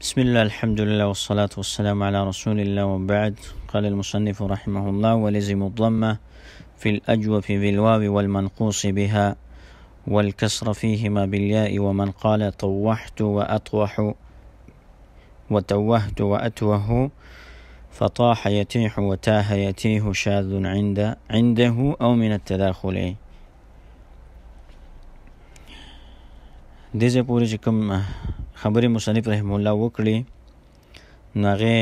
بسم الله الحمد لله والصلاة والسلام على رسول الله وبعد قال المصنف رحمه الله ولزم الضمة في الأجوف الواو والمنقوص بها والكسر فيهما بالياء ومن قال طوحت وأطوح وتوهت وأتوه فطاح يتيح وتاه يتيه شاذ عند عنده أو من التداخل دي زي خبرې مصنف رحم الله وکړي ناغه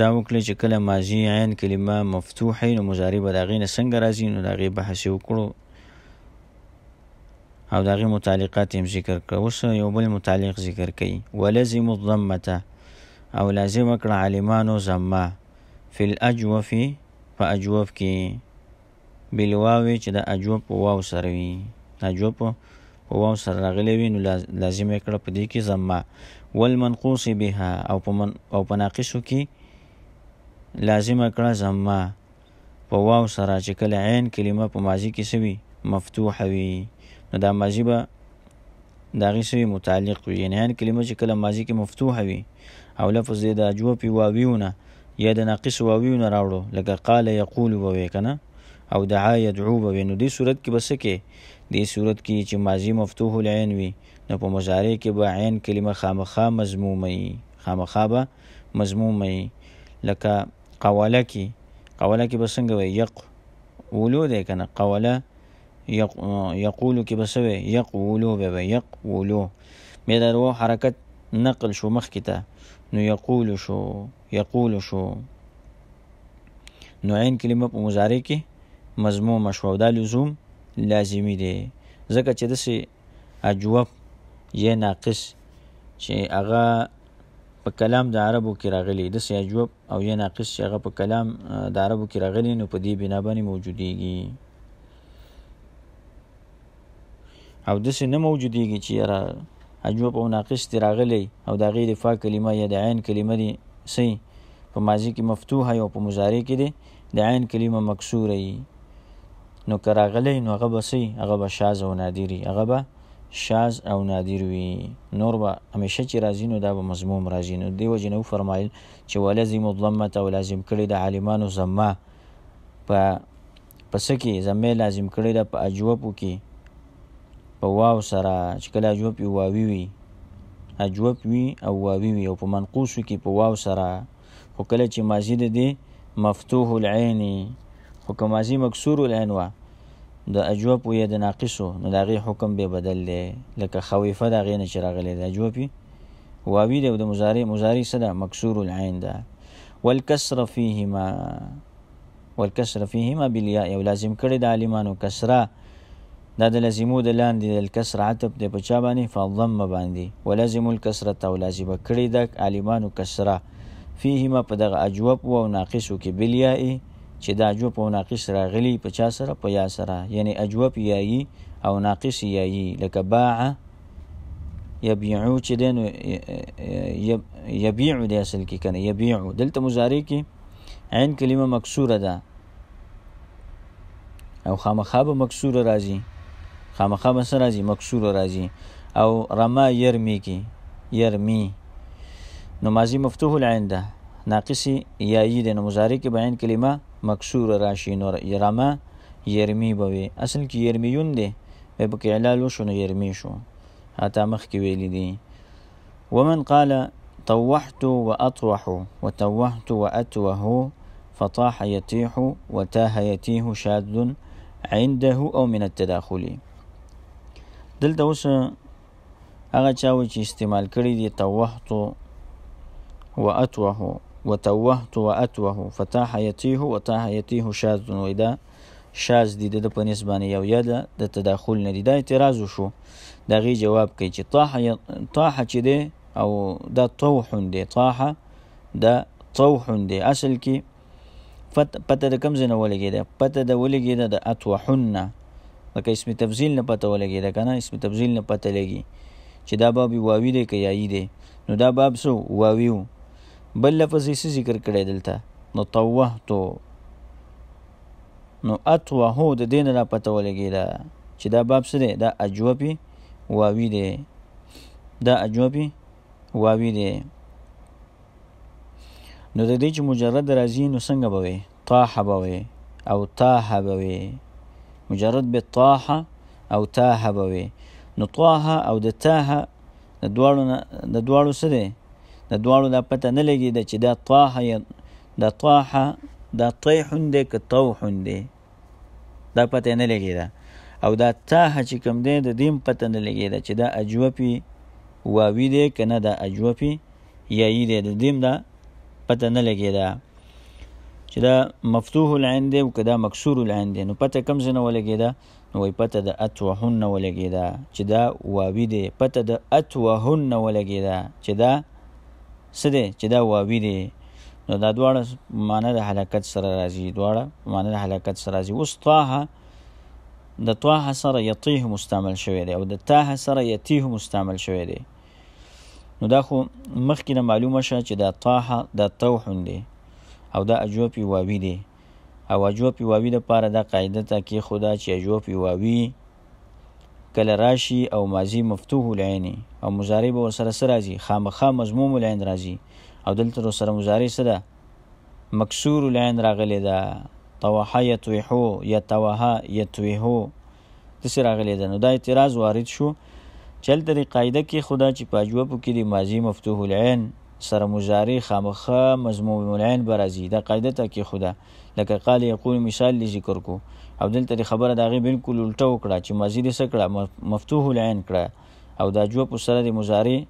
دا وکړي چې کله ماضی عین کلمه مفتوحه نو مضارع به داغې نه څنګه راځي نو داغې بحث وکړو او داغې متعلقات هم ذکر کړو اوس یو بل متعلق ذکر کړي ولزم الضمه او لازم کړ عالمانو زما فی الاجوف فاجوف کې بلواوی چې د اجوب واو سره وي اجوب په واو سره راغلی وي نو لازم یې کړه په دې کې ضمه والمنقوص بها او په من او په ناقصو کې لازم کړه ضمه په واو سره چې کله عین کلمه په ماضی کې سوي مفتوحه وي نو دا ماضی به دا غي سوي متعلق وي یعنی عین کلمه چې کله ماضی کې مفتوحه وي او لفظ دې د جواب واویونه یا د ناقص واویونه راوړو لکه قال یقول ووي کنه او دعا یدعو به نو دې صورت کې بس کې دې صورت کې چې ماضی مفتوح العين وي نو په مضارع کې به عین کلمه خامخا مضمومه وي خامخا به مضمومه وي لکه قواله کې قواله کې بس څنګه وي یق ولو دې کنه قواله یق یقول کې بس وي یقولو به یقولو مې درو حرکت نقل شو مخ کته نو یقول شو یقول شو نو عین کلمه په مضارع کې مضموم شو دا لزوم لازمی دی ځکه چې داسې اجوب یا ناقص چې هغه په کلام د عربو کې راغلی داسې اجوب او یا ناقص چې هغه په کلام د عربو کې راغلی نو په دې بنا باندې موجودیږي او داسې نه موجودیږي چې یاره اجوب او ناقص دی راغلی او د هغې دفاع کلمه یا د عین کلمه دی صحیح په ماضی کې مفتوحه او په مضارع کې دی د عین کلمه مکسوره وي نو که راغلی نو هغه به څه هغه به شاز او نادري هغه به شاز او نادر وي نور به همیشه چې راځي نو دا به مضموم راځي نو دی وجه نو فرمایل چې ولزم الضمه او لازم کړي د عالمانو زمه په پس کې زمه لازم کړي د په اجوبو کې په واو سره چې کله اجوب یو واوي وي اجوب وي او واوي وي او په منقوصو کې په واو سره خو کله چې ماضي د دې مفتوح العين خو که ماضي مکسور العين وا د اجوب وې د ناقصو نو دا غي حکم به بدل لې لکه خويفه دا غي نه چرغلې د اجوبي واوی د مضارع مضارع صدا مکسور العين دا والکسر فيهما والکسر فيهما بالياء یو لازم کړي د عالمانو کسره دا د لازمو د لاندې د کسر عتب د پچا باندې فضم باندې ولازم الکسره او لازم کړي د عالمانو کسره فيهما په دغه اجوب او ناقصو کې بالياء چې دا جو په ناقص راغلی په چا سره په یا سره یعنی اجوب یایي او ناقص یایي لکه باع یبيعو چې دین یبيعو د اصل کې کنه یبيعو دلته مضارع کې عین کلمه مکسوره ده او خامخا به مکسوره راځي خامخا به سره راځي مکسوره راځي او رما يرمي کې يرمي نو ماضي مفتوح العين ده ناقص یایي د مضارع کې بعین کلمه مكسور راشي نور يرما يرمي بوي اصل كي يرمي دی به په اعلان شو نو شو هاتا مخ کې دي ومن قال طوحت وأطوح وتوهت وأتوه فطاح يتيح وتاه يتيه شاذ عنده أو من التداخل دل دوس أغا چاوي چې استعمال کړی دی وأتوه وتوهت واتوه فتاح یتیه وتاح یتیه شاذ وای دا شاذ دی د په نسبانه یو یا د تداخل نه دی دا اعتراض شو دا غي جواب کوي چې طاح طاح چې دی او دا طوح دی طاح دا طوح دی اصل کې فت پته د کم زنه ولګي دا پته د ولګي دا د اتوحن لکه اسم تفضیل نه پته ولګي دا کنه اسم تفضیل نه پته لګي چې دا باب واوی دی که یای دی نو دا باب سو واویو بل لفظ یې ذکر کړی دلته نو توهتو نو اتوهو د دین را پته ولګیدا چې دا باب سره دا اجوبي واوی دی دا اجوبي واوی دی نو د دې چې مجرد راځي نو څنګه بوي طاح بوي او طاح بوي مجرد به طاح او طاح بوي نو طاح او د تاه د دواړو د دواړو سره د دواړو دا پته نه لګي د چې دا طاحه یا دا طاحه دا طیح دی که طوح دی دا پته نه لګي دا او دا تاه چې کوم دی د دیم پته نه لګي دا چې دا اجوپی واوی دی کنه دا اجوپی یای دی د دیم دا پته نه لګي دا چې دا مفتوح العين دی او کدا مکسور العين دی نو پته کم زنه ولګي دا نو وی پته د اتوهن ولګي دا چې دا واوی دی پته د اتوهن ولګي دا چې دا څه دی چې دا واوی دی نو دا دواړه معنی د حلاکت سره راځي دواړه معنی د حلاکت سره راځي اوس طاها د طاها سره یطیه مستعمل شوی دی او د تاه سره یتیه مستعمل شوی دی نو دا خو مخکې نه معلومه شه چې دا طاها د توحن دی او دا اجوپی واوی دی او اجوپی واوی د پاره دا قاعده ته کې خدا چې اجوپی واوی کله راشي او ماضی مفتوح العين او مضارع به سره سره راځي خامخا مضموم العين راځي او دلته سره مضارع سره مکسور العين راغلی دا توحا یتوحو یتوها یتوحو د سره راغلی دا نو دا اعتراض وارد شو چل تری قاعده کې خدا چې پاجوب کې دی ماضی مفتوح العين سره مجاری خامخه مضموم العین برازي دا قاعده ته کې خدا لکه قال یقول مثال لی ذکر کو او دلته خبره دا غي بالکل الټه وکړه چې مزید سکړه مفتوح العین کړه او دا جو په سره د مجاری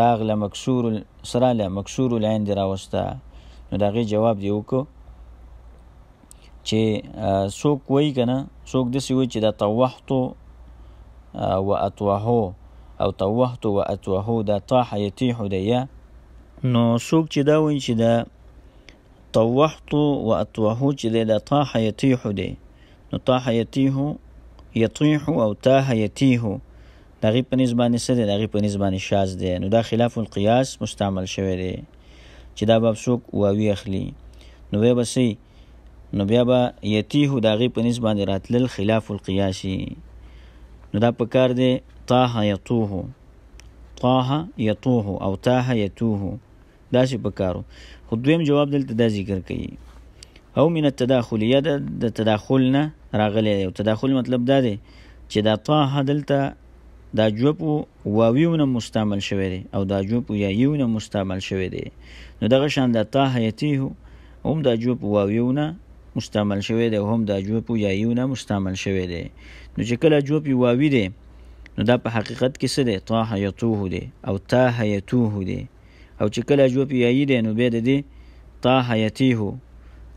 راغ له مکسور سره له مکسور العین دی راوسته نو دا غي جواب دی وکړه چې څوک وای کنه څوک د سوي چې د توحت او اتوهو او توحت او اتوهو د طاح یتیح دیا نو څوک چې دا وایي چې دا طوحت و اطوحو چې دا طاح یتیح دی نو طاح یتیح یطیح او طاح یتیح دا غي په نسبانه سره دا غي په نسبانه شاز دی نو دا خلاف القياس مستعمل شوی دی چې دا باب څوک واوی اخلي نو بیا بسي نو بیا به یتیح دا غي په نسبانه راتلل خلاف القياسي نو دا په کار دی طاح یطوح طاح یطوح او طاح یتوح دا شي پکارو خو دویم جواب دلته دا ذکر کړي او من التداخل یا د تداخل نه راغلی دی تداخل مطلب دا دی چې دا طه دلته دا جواب واویونه مستعمل شوی دی او دا جواب یا یونه مستعمل شوی دی نو دغه شان د طه یتیه هم دا جواب واویونه مستعمل شوی دی هم دا جواب یا یونه مستعمل شوی دی نو چې کله جواب واوی دی نو دا په حقیقت کې څه دی طه یتوه دی او طه یتوه دی او چې کله جواب یی دی نو به د دې طا حیتیه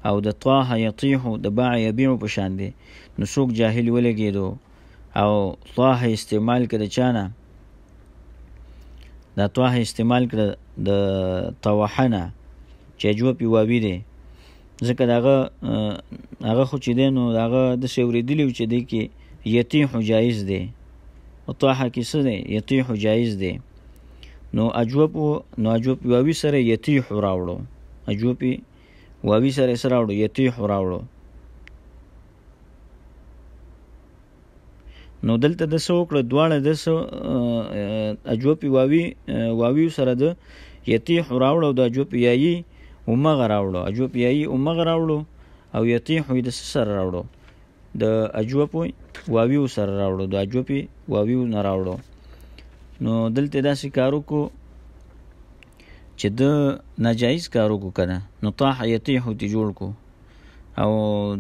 او د طا حیتیه د باع یبیع په شان دی نو څوک جاهل ولګیدو او طاه استعمال کړه چانه دا طاه استعمال کړه د توحنه چې جواب یوابی دی ځکه داغه هغه خو چې دی نو داغه د شوریدلی چې دی کې یتیح جایز دی او طاحه کې څه دی یتیح جایز دی نو اجوب نو اجوب واوی سره یتیح راوړو اجوب واوی سره سره راوړو یتیح راوړو نو دلته د سو کړه دواړه د سو اجوب واوی واوی سره د یتیح راوړو د اجوب یایي اومغ راوړو اجوب یایي اومغ راوړو او یتیح د سره راوړو د اجوب واوی سره راوړو د اجوب واوی نه راوړو نو دلته داسې کارو کو چې د ناجایز کارو کو کنه نو طاح یتیح تی جوړ کو او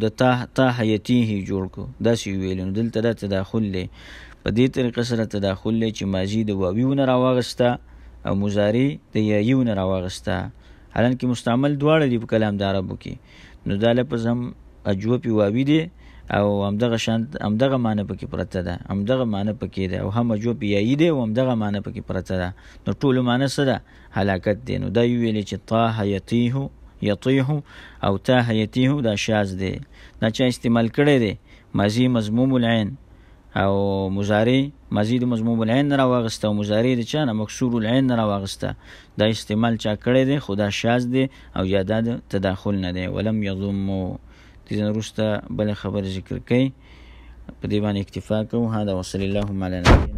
د طاح طاح یتیح جوړ کو داسې ویل نو دلته د تداخل له په دې طریقه سره تداخل له چې ماضی د واویونه راوغستا او مضاری د یایونه راوغستا حالانکه مستعمل دواړه دی په کلام د عربو کې نو دا لپس هم اجوه پی واوی دی او همدغه شان همدغه معنی پکې پرته ده همدغه معنی پکې ده او هم جو بیایی دی او همدغه معنی پکې پرته ده نو ټول معنی سره هلاکت دی نو دا ویل چې طه یتیه یطیه او تاه یتیه دا شاز دی دا چا استعمال کړی دی ماضی مضموم العين او مضارع مزید مضموم العين را واغسته او مضارع د چانه مکسور العين را واغسته دا استعمال چا کړی دی خدا شاز دی او یاداد تداخل نه دی ولم یضمو د دین وروسته بل خبره ذکر کړي په دې باندې اکتفا کوو هذا وصلی الله علی نبینا